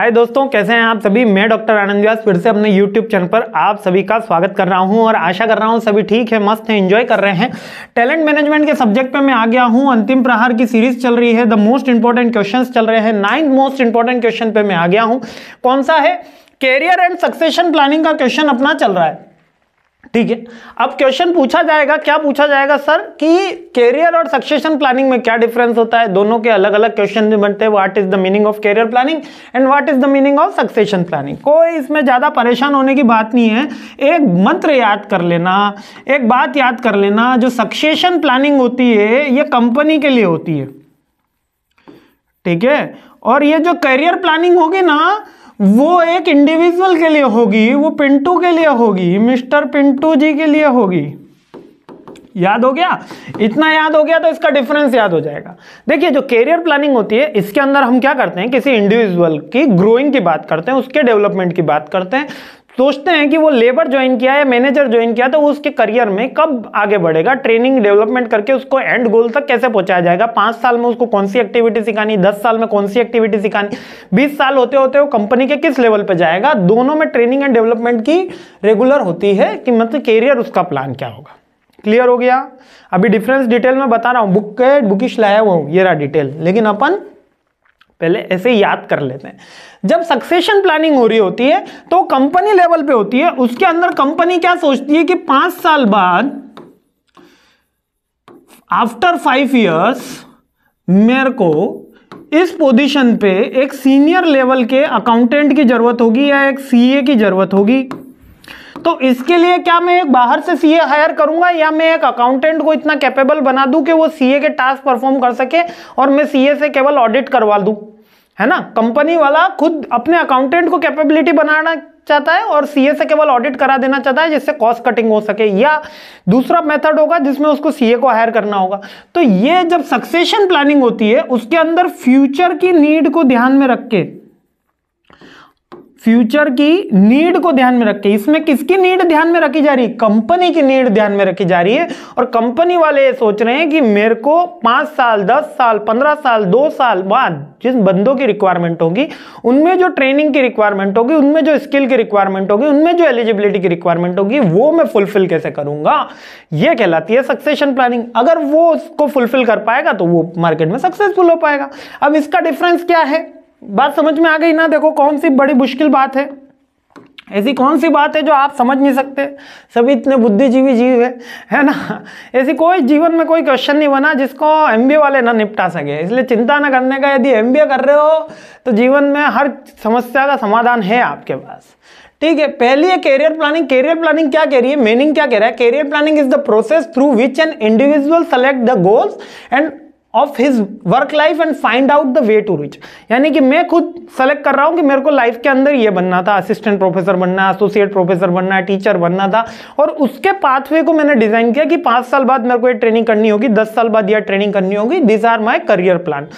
हाय दोस्तों कैसे हैं आप सभी मैं डॉक्टर आनंद व्यास फिर से अपने यूट्यूब चैनल पर आप सभी का स्वागत कर रहा हूं और आशा कर रहा हूं सभी ठीक है मस्त हैं एंजॉय कर रहे हैं टैलेंट मैनेजमेंट के सब्जेक्ट पे मैं आ गया हूं अंतिम प्रहार की सीरीज चल रही है द मोस्ट इंपॉर्टेंट क्वेश्चन चल रहे हैं नाइन्थ मोस्ट इंपॉर्टेंट क्वेश्चन पे मैं आ गया हूँ कौन सा है कैरियर एंड सक्सेशन प्लानिंग का क्वेश्चन अपना चल रहा है ठीक है अब क्वेश्चन पूछा जाएगा क्या पूछा जाएगा सर कि कैरियर और सक्सेशन प्लानिंग में क्या डिफरेंस होता है दोनों के अलग अलग क्वेश्चन बनते हैं what is the meaning of career planning and what is the meaning of succession planning कोई इसमें ज़्यादा परेशान होने की बात नहीं है एक मंत्र याद कर लेना एक बात याद कर लेना जो सक्सेशन प्लानिंग होती है यह कंपनी के लिए होती है ठीक है और ये जो करियर प्लानिंग होगी ना वो एक इंडिविजुअल के लिए होगी वो पिंटू के लिए होगी मिस्टर पिंटू जी के लिए होगी याद हो गया इतना याद हो गया तो इसका डिफरेंस याद हो जाएगा देखिए जो कैरियर प्लानिंग होती है इसके अंदर हम क्या करते हैं किसी इंडिविजुअल की ग्रोइंग की बात करते हैं उसके डेवलपमेंट की बात करते हैं सोचते हैं कि वो लेबर ज्वाइन किया या मैनेजर ज्वाइन किया तो उसके करियर में कब आगे बढ़ेगा ट्रेनिंग डेवलपमेंट करके उसको एंड गोल तक कैसे पहुंचाया जाएगा पांच साल में उसको कौन सी एक्टिविटी सिखानी दस साल में कौन सी एक्टिविटी सिखानी बीस साल होते होते वो कंपनी के किस लेवल पर जाएगा दोनों में ट्रेनिंग एंड डेवलपमेंट की रेगुलर होती है कि मतलब कैरियर उसका प्लान क्या होगा क्लियर हो गया अभी डिफरेंस डिटेल में बता रहा हूँ बुक बुकिश लाया हुआ ये रहा डिटेल लेकिन अपन पहले ऐसे याद कर लेते हैं जब सक्सेशन प्लानिंग हो रही होती है तो कंपनी लेवल पे होती है उसके अंदर कंपनी क्या सोचती है कि पांच साल बाद आफ्टर फाइव इयर्स मेरे को इस पोजीशन पे एक सीनियर लेवल के अकाउंटेंट की जरूरत होगी या एक सीए की जरूरत होगी तो इसके लिए क्या मैं एक बाहर से सीए हायर करूंगा या मैं एक अकाउंटेंट को इतना कैपेबल बना दूं कि वो सीए के टास्क परफॉर्म कर सके और मैं सीए से केवल ऑडिट करवा दूं है ना कंपनी वाला खुद अपने अकाउंटेंट को कैपेबिलिटी बनाना चाहता है और सीए से केवल ऑडिट करा देना चाहता है जिससे कॉस्ट कटिंग हो सके या दूसरा मेथड होगा जिसमें उसको सीए को हायर करना होगा तो ये जब सक्सेशन प्लानिंग होती है उसके अंदर फ्यूचर की नीड को ध्यान में रख के फ्यूचर की नीड को ध्यान में रख इसमें किसकी नीड ध्यान में रखी जा रही है कंपनी की नीड ध्यान में रखी जा रही है और कंपनी वाले ये सोच रहे हैं कि मेरे को पाँच साल दस साल पंद्रह साल दो साल बाद जिन बंदों की रिक्वायरमेंट होगी उनमें जो ट्रेनिंग की रिक्वायरमेंट होगी उनमें जो स्किल की रिक्वायरमेंट होगी उनमें जो एलिजिबिलिटी की रिक्वायरमेंट होगी वो मैं फुलफिल कैसे करूंगा ये कहलाती है सक्सेशन प्लानिंग अगर वो उसको फुलफिल कर पाएगा तो वो मार्केट में सक्सेसफुल हो पाएगा अब इसका डिफरेंस क्या है बात समझ में आ गई ना देखो कौन सी बड़ी मुश्किल बात है ऐसी कौन सी बात है जो आप समझ नहीं सकते सभी इतने बुद्धिजीवी जीव है है ना ऐसी कोई जीवन में कोई क्वेश्चन नहीं बना जिसको एम वाले ना निपटा सके इसलिए चिंता ना करने का यदि एम कर रहे हो तो जीवन में हर समस्या का समाधान है आपके पास ठीक है पहली है कैरियर प्लानिंग कैरियर प्लानिंग क्या कह रही है मीनिंग क्या कह रहा है career planning is the process through which an individual select the goals and of his work life and find out the way to reach यानी कि मैं खुद सेलेक्ट कर रहा हूँ कि मेरे को लाइफ के अंदर ये बनना था असिस्टेंट प्रोफेसर बनना है एसोसिएट प्रोफेसर बनना है टीचर बनना था और उसके पाथवे को मैंने डिजाइन किया कि पाँच साल बाद मेरे को ये ट्रेनिंग करनी होगी दस साल बाद यह ट्रेनिंग करनी होगी this are my career plan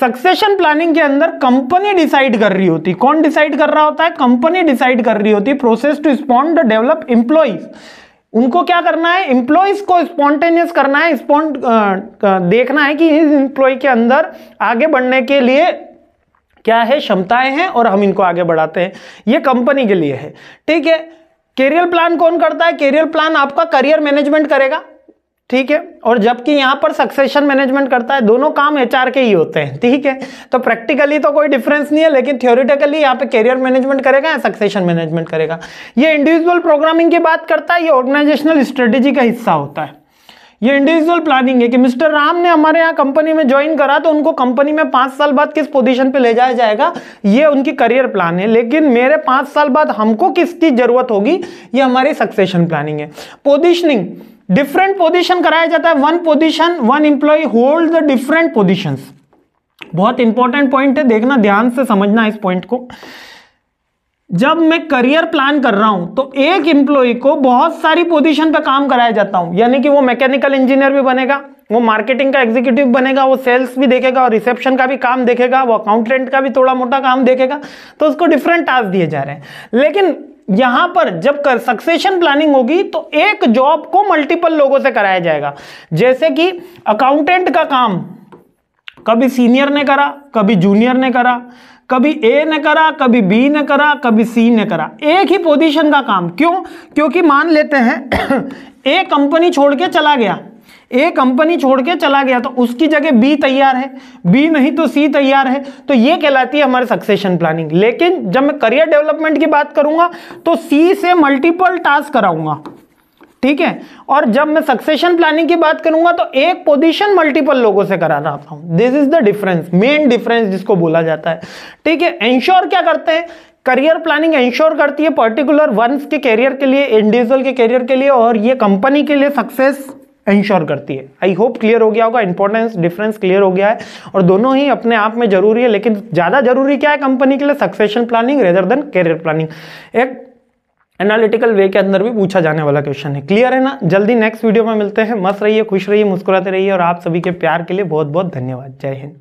succession planning के अंदर कंपनी डिसाइड कर रही होती कौन डिसाइड कर रहा होता है कंपनी डिसाइड कर रही होती प्रोसेस टू स्पॉन्ड डेवलप इंप्लॉइज़ उनको क्या करना है एम्प्लॉयज को स्पॉन्टेनियस करना है स्पॉन्ट देखना है कि इस एम्प्लॉय के अंदर आगे बढ़ने के लिए क्या है क्षमताएं हैं और हम इनको आगे बढ़ाते हैं ये कंपनी के लिए है ठीक है कैरियर प्लान कौन करता है कैरियर प्लान आपका करियर मैनेजमेंट करेगा ठीक है और जबकि यहां पर सक्सेशन मैनेजमेंट करता है दोनों काम एच के ही होते हैं ठीक है तो प्रैक्टिकली तो कोई डिफरेंस नहीं है लेकिन थियोरिटिकली यहाँ पे कैरियर मैनेजमेंट करेगा या सक्सेशन मैनेजमेंट करेगा ये इंडिविजुअल प्रोग्रामिंग की बात करता है ये ऑर्गेनाइजेशनल स्ट्रेटेजी का हिस्सा होता है ये इंडिविजुअल प्लानिंग है कि मिस्टर राम ने हमारे यहाँ कंपनी में ज्वाइन करा तो उनको कंपनी में पांच साल बाद किस पोजीशन पे ले जाया जाएगा ये उनकी करियर प्लान है लेकिन मेरे पांच साल बाद हमको किसकी जरूरत होगी ये हमारी सक्सेशन प्लानिंग है पोजिशनिंग डिफरेंट पोजीशन कराया जाता है one position one employee hold the different positions बहुत इंपॉर्टेंट पॉइंट है देखना ध्यान से समझना इस पॉइंट को जब मैं करियर प्लान कर रहा हूं तो एक इंप्लॉय को बहुत सारी पोजीशन पर काम कराया जाता हूं यानी कि वो मैकेनिकल इंजीनियर भी बनेगा वो मार्केटिंग का एग्जीक्यूटिव बनेगा वो सेल्स भी देखेगा और रिसेप्शन का भी काम देखेगा वो अकाउंटेंट का भी थोड़ा मोटा काम देखेगा तो उसको डिफरेंट टास्क दिए जा रहे हैं लेकिन यहां पर जब कर सक्सेशन प्लानिंग होगी तो एक जॉब को मल्टीपल लोगों से कराया जाएगा जैसे कि अकाउंटेंट का काम कभी सीनियर ने करा कभी जूनियर ने करा कभी ए ने करा कभी बी ने करा कभी सी ने करा एक ही पोजीशन का काम क्यों क्योंकि मान लेते हैं ए कंपनी छोड़ के चला गया ए कंपनी छोड़ के चला गया तो उसकी जगह बी तैयार है बी नहीं तो सी तैयार है तो ये कहलाती है हमारे सक्सेशन प्लानिंग लेकिन जब मैं करियर डेवलपमेंट की बात करूंगा तो सी से मल्टीपल टास्क कराऊंगा ठीक है और जब मैं सक्सेशन प्लानिंग की बात करूंगा तो एक पोजीशन मल्टीपल लोगों से करा रहा हूं this is the difference main difference जिसको बोला जाता है ठीक है इंश्योर क्या करते हैं करियर प्लानिंग इंश्योर करती है पर्टिकुलर वंस के कैरियर के लिए इंडिविजुअल के कैरियर के लिए और ये कंपनी के लिए सक्सेस इंश्योर करती है आई होप क्लियर हो गया होगा इंपॉर्टेंस डिफरेंस क्लियर हो गया है और दोनों ही अपने आप में जरूरी है लेकिन ज़्यादा जरूरी क्या है कंपनी के लिए succession planning rather than career planning एक एनालिटिकल वे के अंदर भी पूछा जाने वाला क्वेश्चन है क्लियर है ना जल्दी नेक्स्ट वीडियो में मिलते हैं मस्त रहिए खुश रहिए मुस्कुराते रहिए और आप सभी के प्यार के लिए बहुत बहुत धन्यवाद जय हिंद